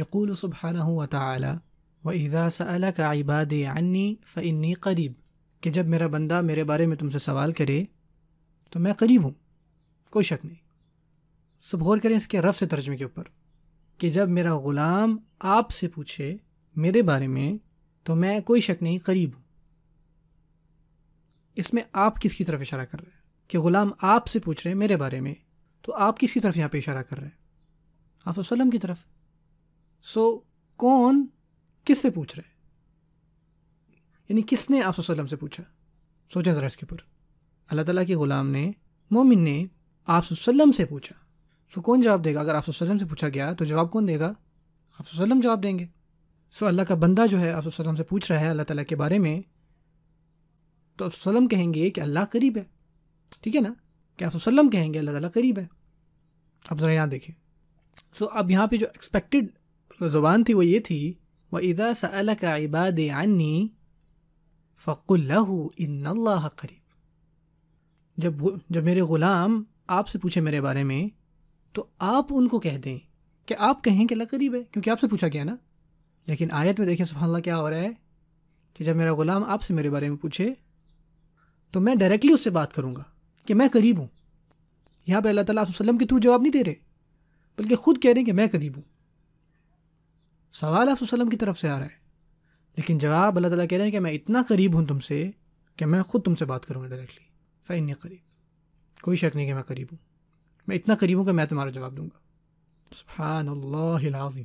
يقول सुबहाना वाली व इज़ा सला का इबाद अन्नी फ़न्नी करीब कि जब मेरा बंदा मेरे बारे में तुमसे सवाल करे तो मैं करीब हूँ कोई शक नहीं सब गौर करें इसके रफ से तर्जमे के ऊपर कि जब मेरा ग़ुलाम आपसे पूछे मेरे बारे में तो मैं कोई शक नहीं करीब हूँ इसमें आप किसकी तरफ इशारा कर रहे हैं कि ग़ुलाम आपसे पूछ रहे हैं मेरे बारे में तो आप किसकी तरफ यहाँ पे इशारा कर रहे हैं आप वसलम की तरफ सो so, कौन किससे पूछ रहे यानी किसने आप वसल्लम से पूछा सोचें ज़रा इसके ऊपर अल्लाह ताला के ग़ुलाम ने मोमिन ने आप वसल्लम से पूछा सो so, कौन जवाब देगा अगर आप वसल्लम से पूछा गया तो जवाब कौन देगा आप वसल्लम जवाब देंगे सो so, अल्लाह का बंदा जो है आप वसल्लम से पूछ रहा है अल्लाह ताला के बारे में तो आप वसल्लम कहेंगे कि अल्लाह करीब है ठीक है ना कि आप वसल्लम कहेंगे अल्लाह ताला करीब है आप ज़रा यहाँ देखें सो so, अब यहाँ पे जो एक्सपेक्टेड ज़बान थी वो ये थी व इदा सल का इबाद आनी फ़कुल्लहू इन करीब जब जब मेरे ग़ुलाम आपसे पूछे मेरे बारे में तो आप उनको कह दें कि आप कहें कि अल्लाह करीब है क्योंकि आपसे पूछा गया ना लेकिन आयत में देखिए सुबह क्या हो रहा है कि जब मेरा ग़ुलाम आपसे मेरे बारे में पूछे तो मैं डायरेक्टली उससे बात करूँगा कि मैं करीब हूँ यहाँ पर अल्लाह ताला वसल्लम के थ्रू जवाब नहीं दे रहे बल्कि ख़ुद कह रहे हैं कि मैं करीब हूँ सवाल आप वसलम की तरफ से आ रहा है लेकिन जवाब अल्लाह ताला कह रहे हैं कि मैं इतना करीब हूँ तुमसे कि मैं ख़ुद तुमसे बात करूँगा डायरेक्टली फ़ैन करीब कोई शक नहीं कि मैं करीब हूँ मैं इतना करीब हूँ कि मैं तुम्हारा जवाब दूँगा सुबहान